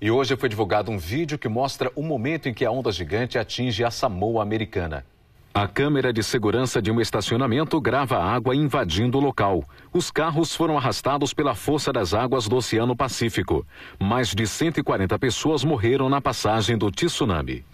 E hoje foi divulgado um vídeo que mostra o momento em que a onda gigante atinge a Samoa Americana. A câmera de segurança de um estacionamento grava a água invadindo o local. Os carros foram arrastados pela força das águas do Oceano Pacífico. Mais de 140 pessoas morreram na passagem do tsunami.